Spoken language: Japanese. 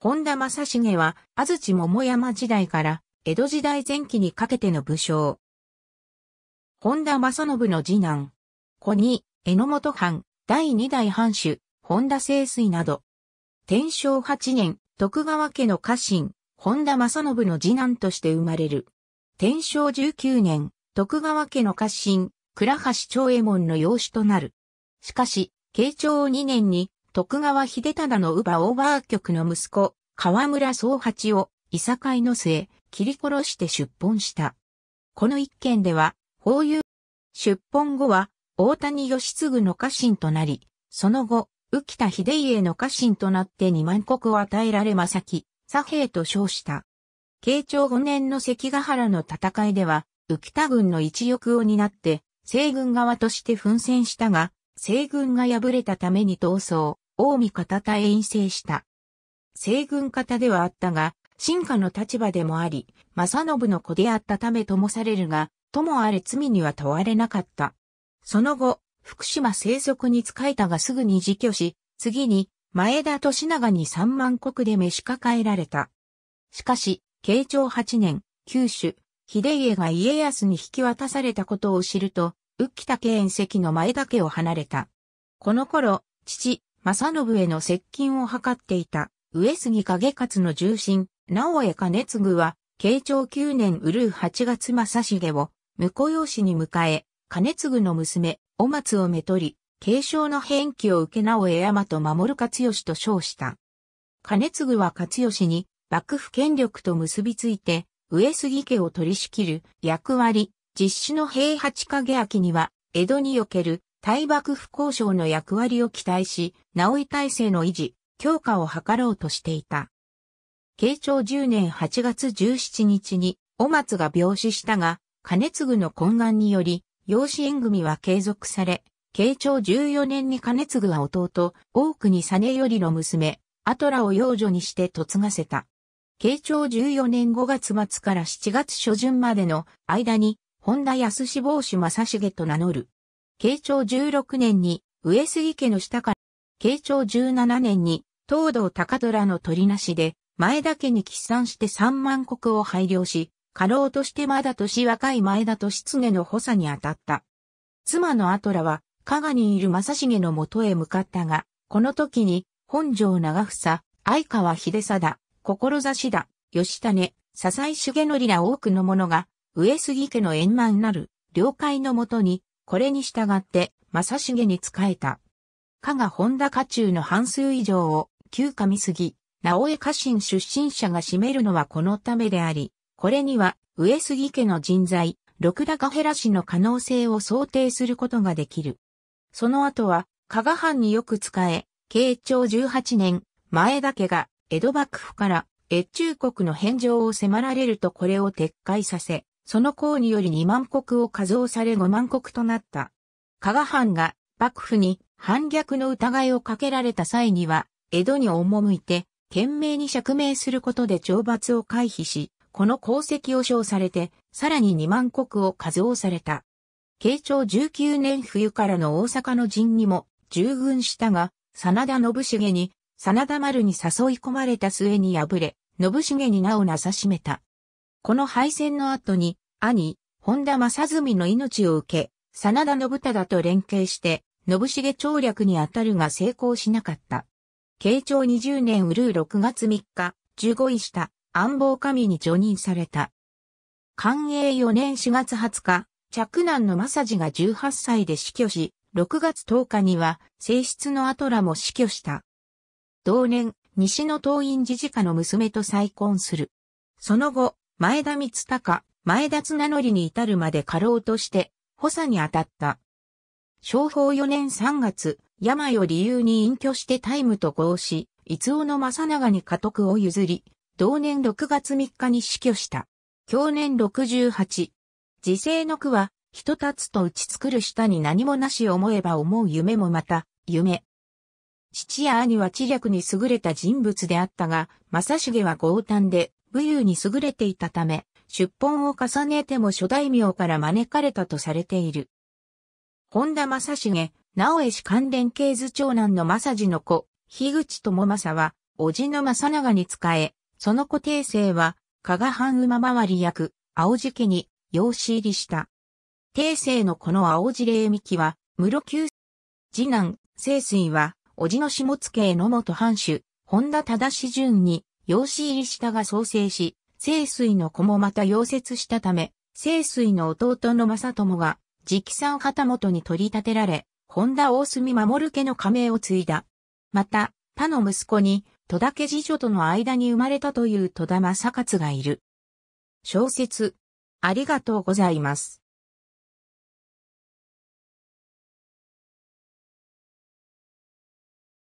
本田正重は、安土桃山時代から江戸時代前期にかけての武将。本田正信の次男。子に、榎本藩、第二代藩主、本田清水など。天正八年、徳川家の家臣、本田正信の次男として生まれる。天正十九年、徳川家の家臣、倉橋長右衛門の養子となる。しかし、慶長二年に徳川秀忠の乳母オーバー局の息子、河村宗八を、いさかいの末、切り殺して出奔した。この一件では、法有、出奔後は、大谷義継の家臣となり、その後、浮田秀家の家臣となって二万国を与えられまさき、左兵と称した。慶長五年の関ヶ原の戦いでは、浮田軍の一翼を担って、西軍側として奮戦したが、西軍が敗れたために逃走。近江方へ遠征した。西軍方ではあったが、進化の立場でもあり、正信の子であったためともされるが、ともあれ罪には問われなかった。その後、福島生息に仕えたがすぐに自居し、次に、前田利長に三万国で召し抱えられた。しかし、慶長八年、九州、秀家が家康に引き渡されたことを知ると、浮田家遠関の前田家を離れた。この頃、父、正信への接近を図っていた、上杉景勝の重臣、直江兼次は、慶長9年うるう8月正成を、婿養子に迎え、兼次の娘、お松をめとり、継承の返記を受け直江山と守る勝義と称した。兼次は勝義に、幕府権力と結びついて、上杉家を取り仕切る役割、実施の平八影秋には、江戸における大幕府交渉の役割を期待し、直井体制の維持、強化を図ろうとしていた。慶長10年8月17日に、お松が病死したが、兼継の懇願により、養子縁組は継続され、慶長14年に兼継は弟、大国実頼の娘、アトラを養女にして嫁がせた。慶長14年5月末から7月初旬までの間に、本田康志坊主正重と名乗る慶長16年に上杉家の下から、慶長17年に東道高虎の取りなしで、前田家に喫参して3万国を配慮し、家老としてまだ年若い前田と失業の補佐に当たった。妻の後らは、加賀にいる正重のもとへ向かったが、この時に、本城長房、相川秀貞、志田、吉種、笹井重則ら多くの者が、上杉家の円満なる、了解のもとに、これに従って、正成に仕えた。加賀本田家中の半数以上を、旧上杉、直江家臣出身者が占めるのはこのためであり、これには、上杉家の人材、六田減平氏の可能性を想定することができる。その後は、加賀藩によく使え、慶長18年、前田家が江戸幕府から越中国の返上を迫られるとこれを撤回させ、その功により2万国を加増され5万国となった。加賀藩が幕府に反逆の疑いをかけられた際には、江戸に赴いて、懸命に釈明することで懲罰を回避し、この功績を称されて、さらに2万国を加増された。慶長19年冬からの大阪の陣にも従軍したが、真田信繁に、真田丸に誘い込まれた末に敗れ、信繁に名をなさしめた。この敗戦の後に、兄、本田正純の命を受け、真田信忠と連携して、信繁調略にあたるが成功しなかった。慶長20年うるう6月3日、15位した安房神に除任された。寛永4年4月20日、着男の正治が18歳で死去し、6月10日には、正室のアトラも死去した。同年、西の東院自治家の娘と再婚する。その後、前田光隆、前田綱りに至るまで過労として補佐に当たった。昭法4年3月、病を理由に隠居してタイムと合し、伊尾の正長に家督を譲り、同年6月3日に死去した。去年68。時世の句は、人立つと打ち作る下に何もなし思えば思う夢もまた、夢。父や兄は知略に優れた人物であったが、正重は強胆で、武勇に優れていたため、出本を重ねても諸大名から招かれたとされている。本田正重、直江氏関連系図長男の正治の子、樋口智正は、叔父の正長に仕え、その子定生は、加賀藩馬回り役、青地家に、養子入りした。定生のこの青地霊美希は、室久次男、清水は、叔父の下津家への元藩主、本田忠順に、養子入りしたが創生し、清水の子もまた溶接したため、清水の弟の正友が、直参旗本に取り立てられ、本田大隅守家の加名を継いだ。また、他の息子に、戸田家次女との間に生まれたという戸田正勝がいる。小説、ありがとうございます。